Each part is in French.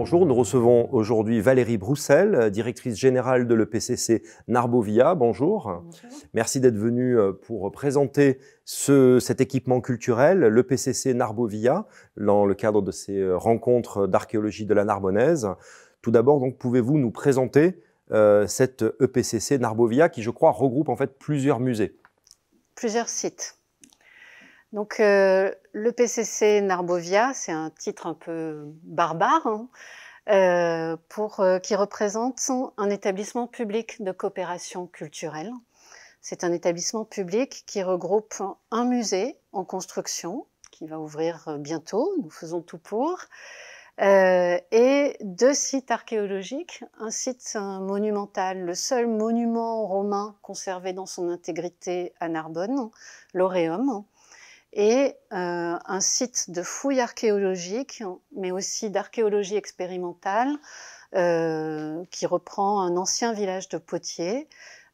Bonjour, nous recevons aujourd'hui Valérie Broussel, directrice générale de l'EPCC Narbovia. Bonjour. Merci d'être venue euh, pour présenter cet équipement culturel, l'EPCC Narbovia, dans le cadre de ces euh, rencontres d'archéologie de la Narbonnaise. Tout d'abord, donc, pouvez-vous nous présenter euh, cette EPCC Narbovia qui, je crois, regroupe en fait plusieurs musées Plusieurs sites. Donc euh, le PCC Narbovia, c'est un titre un peu barbare, hein, euh, euh, qui représente un établissement public de coopération culturelle. C'est un établissement public qui regroupe un musée en construction, qui va ouvrir bientôt, nous faisons tout pour, et deux sites archéologiques, un site monumental, le seul monument romain conservé dans son intégrité à Narbonne, l'Oréum, et euh, un site de fouilles archéologiques, mais aussi d'archéologie expérimentale, euh, qui reprend un ancien village de potiers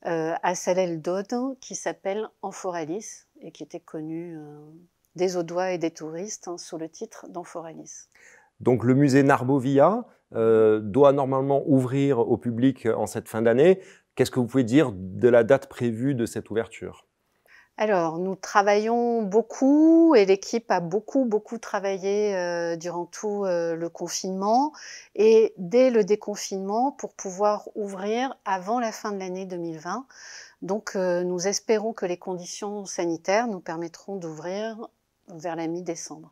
euh, à Salel d'Aude, qui s'appelle Amphoralis, et qui était connu des Audois et des touristes hein, sous le titre d'Amphoralis. Donc le musée Narbovia doit normalement ouvrir au public en cette fin d'année. Qu'est-ce que vous pouvez dire de la date prévue de cette ouverture alors, nous travaillons beaucoup et l'équipe a beaucoup, beaucoup travaillé euh, durant tout euh, le confinement et dès le déconfinement pour pouvoir ouvrir avant la fin de l'année 2020. Donc, euh, nous espérons que les conditions sanitaires nous permettront d'ouvrir vers la mi-décembre.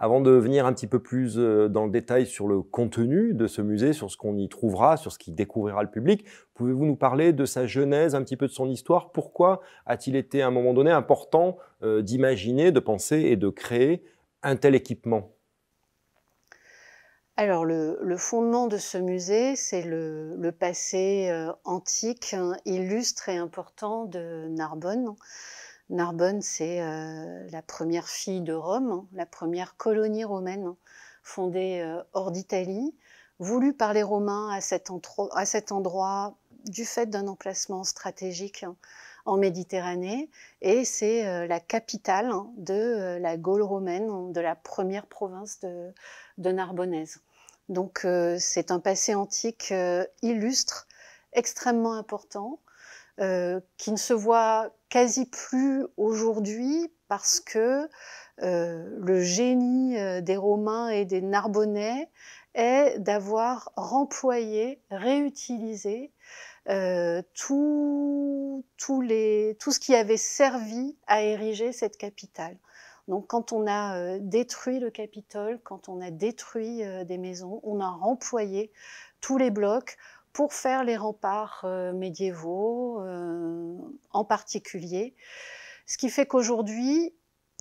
Avant de venir un petit peu plus euh, dans le détail sur le contenu de ce musée, sur ce qu'on y trouvera, sur ce qui découvrira le public, pouvez-vous nous parler de sa genèse, un petit peu de son histoire Pourquoi a-t-il été à un moment donné important euh, d'imaginer, de penser et de créer un tel équipement alors le, fondement de ce musée, c'est le, passé euh, antique, hein, illustre et important de Narbonne. Narbonne, c'est euh, la première fille de Rome, hein, la première colonie romaine hein, fondée euh, hors d'Italie, voulue par les Romains à cet, endroit du fait d'un emplacement stratégique hein, en Méditerranée et c'est euh, la capitale de la Gaule romaine, de la première province de, de Narbonnaise. Donc c'est un passé antique illustre, extrêmement important, euh, qui ne se voit quasi plus aujourd'hui parce que euh, le génie euh, des Romains et des Narbonnais est d'avoir remployé, réutilisé tout, ce qui avait servi à ériger cette capitale. Donc quand on a détruit le Capitole, quand on a détruit des maisons, on a remployé tous les blocs, pour faire les remparts euh, médiévaux euh, en particulier. Ce qui fait qu'aujourd'hui,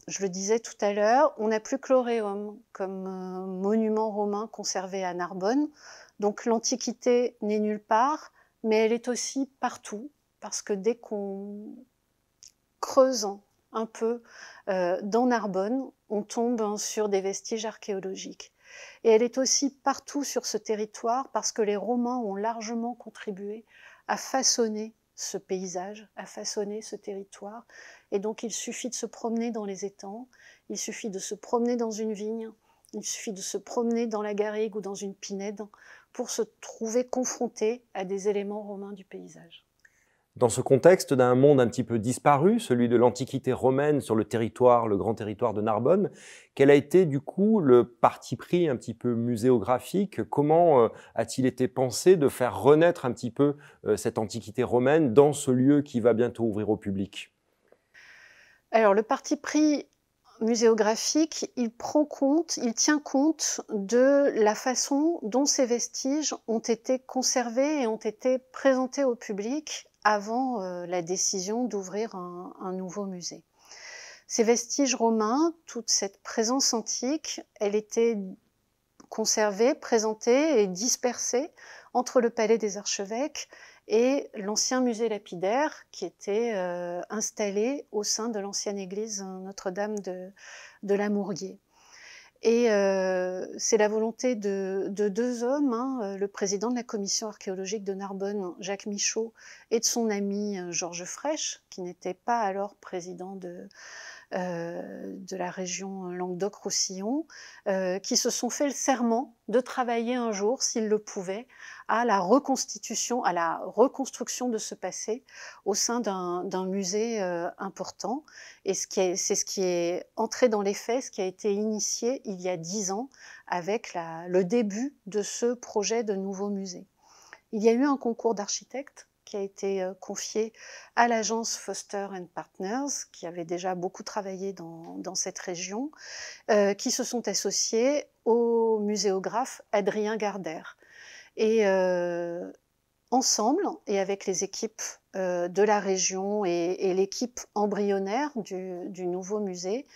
je le disais tout à l'heure, on n'a plus Chloréum comme euh, monument romain conservé à Narbonne. Donc l'Antiquité n'est nulle part, mais elle est aussi partout, parce que dès qu'on creuse un peu dans Narbonne, on tombe hein, sur des vestiges archéologiques. Et elle est aussi partout sur ce territoire parce que les Romains ont largement contribué à façonner ce paysage, à façonner ce territoire. Et donc il suffit de se promener dans les étangs, il suffit de se promener dans une vigne, il suffit de se promener dans la garrigue ou dans une pinède pour se trouver confronté à des éléments romains du paysage. Dans ce contexte d'un monde un petit peu disparu, celui de l'Antiquité romaine sur le territoire, le grand territoire de Narbonne, quel a été du coup le parti pris un petit peu muséographique Comment euh, a-t-il été pensé de faire renaître un petit peu euh, cette Antiquité romaine dans ce lieu qui va bientôt ouvrir au public Alors le parti pris muséographique, il prend compte, il tient compte de la façon dont ces vestiges ont été conservés et ont été présentés au public avant euh, la décision d'ouvrir un, nouveau musée. Ces vestiges romains, toute cette présence antique, elle était conservée, présentée et dispersée entre le palais des archevêques et l'ancien musée lapidaire qui était euh, installé au sein de l'ancienne église Notre-Dame de, de et euh, c'est la volonté de, deux hommes, hein, euh, le président de la commission archéologique de Narbonne, Jacques Michaud, et de son ami euh, Georges Fraîche, qui n'était pas alors président de, euh, de la région Languedoc-Roussillon, euh, qui se sont fait le serment de travailler un jour, s'ils le pouvaient, à la reconstitution, à la reconstruction de ce passé au sein d'un musée euh, important. Et c'est ce, qui est entré dans les faits, ce qui a été initié il y a dix ans avec le début de ce projet de nouveau musée. Il y a eu un concours d'architectes qui a été euh, confiée à l'agence Foster and Partners, qui avait déjà beaucoup travaillé dans, cette région, euh, qui se sont associés au muséographe Adrien Gardère. Et euh, ensemble et avec les équipes euh, de la région et, l'équipe embryonnaire du, nouveau musée,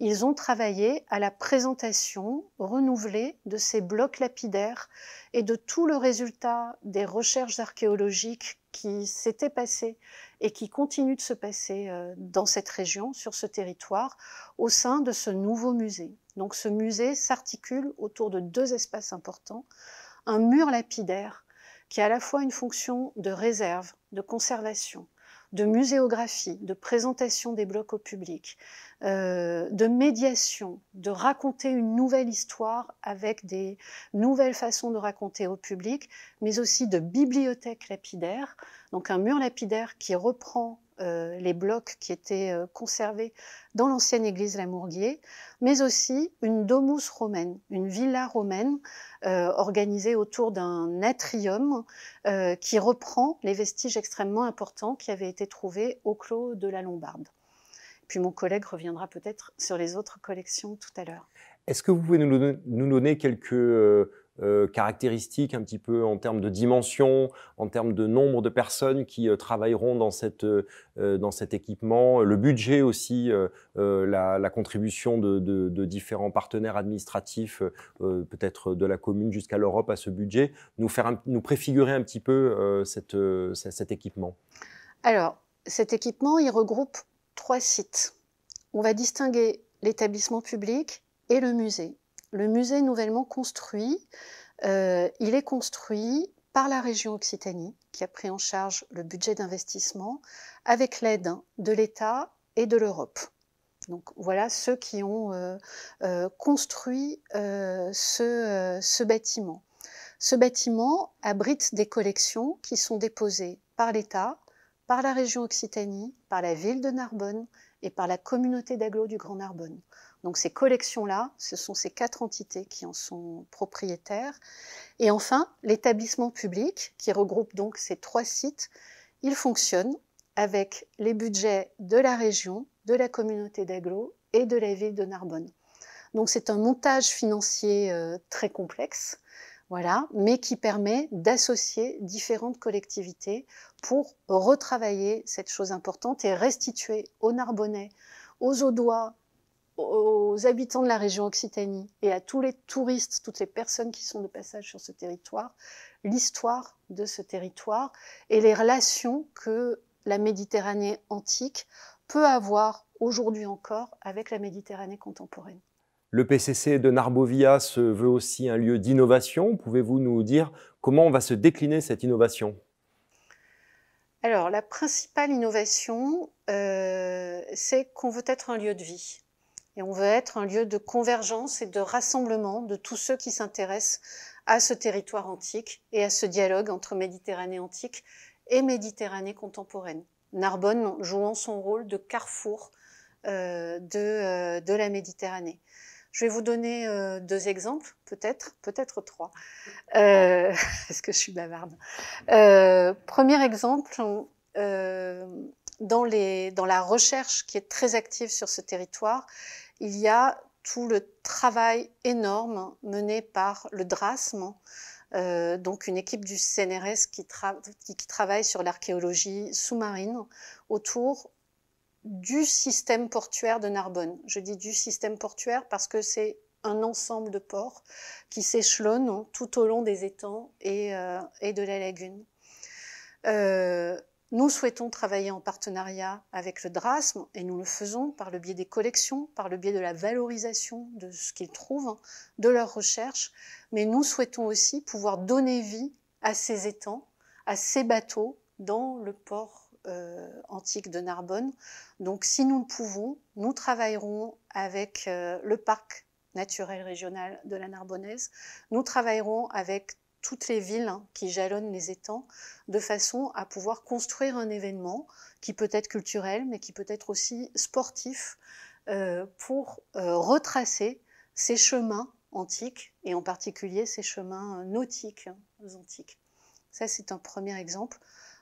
ils ont travaillé à la présentation renouvelée de ces blocs lapidaires et de tout le résultat des recherches archéologiques qui s'étaient passées et qui continuent de se passer euh, dans cette région, sur ce territoire, au sein de ce nouveau musée. Donc ce musée s'articule autour de deux espaces importants, un mur lapidaire qui a à la fois une fonction de réserve, de conservation, de muséographie, de présentation des blocs au public, euh, de médiation, de raconter une nouvelle histoire avec des nouvelles façons de raconter au public, mais aussi de bibliothèque lapidaire, donc un mur lapidaire qui reprend euh, les blocs qui étaient euh, conservés dans l'ancienne église Lamourguier, mais aussi une domus romaine, une villa romaine euh, organisée autour d'un atrium qui reprend les vestiges extrêmement importants qui avaient été trouvés au clos de la Lombarde. Puis mon collègue reviendra peut-être sur les autres collections tout à l'heure. Est-ce que vous pouvez nous donner quelques euh, caractéristiques un petit peu en termes de dimension, en termes de nombre de personnes qui euh, travailleront dans, cette, euh, dans cet équipement, le budget aussi, la, contribution de, différents partenaires administratifs, peut-être de la commune jusqu'à l'Europe à ce budget, nous, faire nous préfigurer un petit peu cet équipement Alors, cet équipement, il regroupe trois sites. On va distinguer l'établissement public et le musée. Le musée nouvellement construit, euh, il est construit par la région Occitanie, qui a pris en charge le budget d'investissement, avec l'aide de l'État et de l'Europe. Donc voilà ceux qui ont euh, euh, construit ce, ce bâtiment. Ce bâtiment abrite des collections qui sont déposées par l'État, par la région Occitanie, par la ville de Narbonne et par la communauté d'agglos du Grand Narbonne. Donc ces collections-là, ce sont ces quatre entités qui en sont propriétaires. Et enfin, l'établissement public, qui regroupe donc ces trois sites, il fonctionne avec les budgets de la région, de la communauté d'agglo et de la ville de Narbonne. Donc c'est un montage financier euh, très complexe, voilà, mais qui permet d'associer différentes collectivités pour retravailler cette chose importante et restituer aux Narbonnais, aux Audois aux habitants de la région Occitanie et à tous les touristes, toutes les personnes qui sont de passage sur ce territoire, l'histoire de ce territoire et les relations que la Méditerranée antique peut avoir aujourd'hui encore avec la Méditerranée contemporaine. Le PCC de Narbovia se veut aussi un lieu d'innovation. Pouvez-vous nous dire comment on va se décliner cette innovation Alors, la principale innovation, euh, c'est qu'on veut être un lieu de vie. Et on veut être un lieu de convergence et de rassemblement de tous ceux qui s'intéressent à ce territoire antique et à ce dialogue entre Méditerranée antique et Méditerranée contemporaine. Narbonne jouant son rôle de carrefour euh, euh, de, la Méditerranée. Je vais vous donner euh, deux exemples, peut-être, peut-être trois, Est-ce que je suis bavarde. premier exemple, dans, la recherche qui est très active sur ce territoire, il y a tout le travail énorme mené par le DRASM, euh, donc une équipe du CNRS qui, travaille sur l'archéologie sous-marine autour du système portuaire de Narbonne. Je dis du système portuaire parce que c'est un ensemble de ports qui s'échelonnent tout au long des étangs et, euh, de la lagune. Euh, nous souhaitons travailler en partenariat avec le Drasme, et nous le faisons par le biais des collections, par le biais de la valorisation de ce qu'ils trouvent, de leurs recherches, mais nous souhaitons aussi pouvoir donner vie à ces étangs, à ces bateaux dans le port euh, antique de Narbonne. Donc si nous le pouvons, nous travaillerons avec euh, le parc naturel régional de la Narbonnaise, nous travaillerons avec toutes les villes hein, qui jalonnent les étangs, de façon à pouvoir construire un événement qui peut être culturel, mais qui peut être aussi sportif, euh, pour euh, retracer ces chemins antiques, et en particulier ces chemins euh, nautiques hein, antiques. Ça, c'est un premier exemple.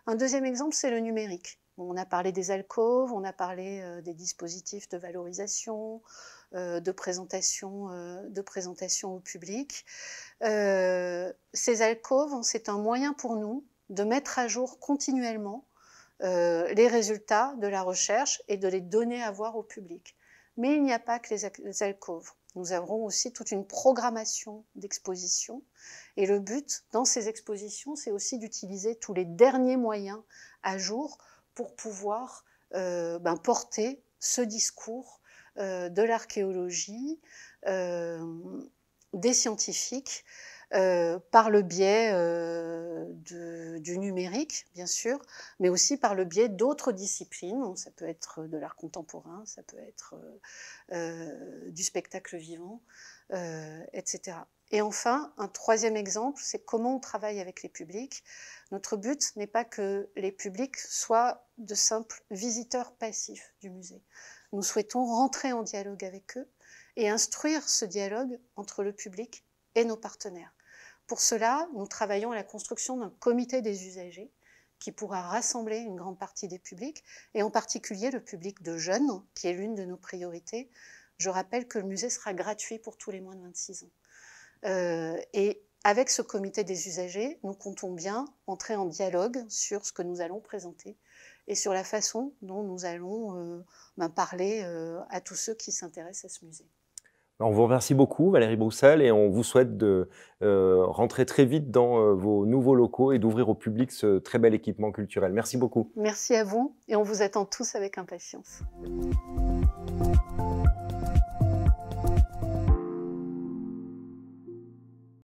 Un deuxième exemple, c'est le numérique. On a parlé des alcôves, on a parlé des dispositifs de valorisation, euh, de présentation, euh, de présentation au public. Euh, ces alcôves, hein, c'est un moyen pour nous de mettre à jour continuellement les résultats de la recherche et de les donner à voir au public. Mais il n'y a pas que les, alcôves. Nous avons aussi toute une programmation d'expositions. Et le but dans ces expositions, c'est aussi d'utiliser tous les derniers moyens à jour pour pouvoir ben, porter ce discours euh, de l'archéologie, euh, des scientifiques, euh, par le biais du numérique, bien sûr, mais aussi par le biais d'autres disciplines. Ça peut être de l'art contemporain, ça peut être du spectacle vivant, etc. Et enfin, un troisième exemple, c'est comment on travaille avec les publics. Notre but n'est pas que les publics soient de simples visiteurs passifs du musée. Nous souhaitons rentrer en dialogue avec eux et instruire ce dialogue entre le public et nos partenaires. Pour cela, nous travaillons à la construction d'un comité des usagers qui pourra rassembler une grande partie des publics, et en particulier le public de jeunes, qui est l'une de nos priorités. Je rappelle que le musée sera gratuit pour tous les moins de 26 ans. Euh, et avec ce comité des usagers, nous comptons bien entrer en dialogue sur ce que nous allons présenter et sur la façon dont nous allons euh, ben, parler euh, à tous ceux qui s'intéressent à ce musée. On vous remercie beaucoup, Valérie Broussel, et on vous souhaite de euh, rentrer très vite dans vos nouveaux locaux et d'ouvrir au public ce très bel équipement culturel. Merci beaucoup. Merci à vous, et on vous attend tous avec impatience.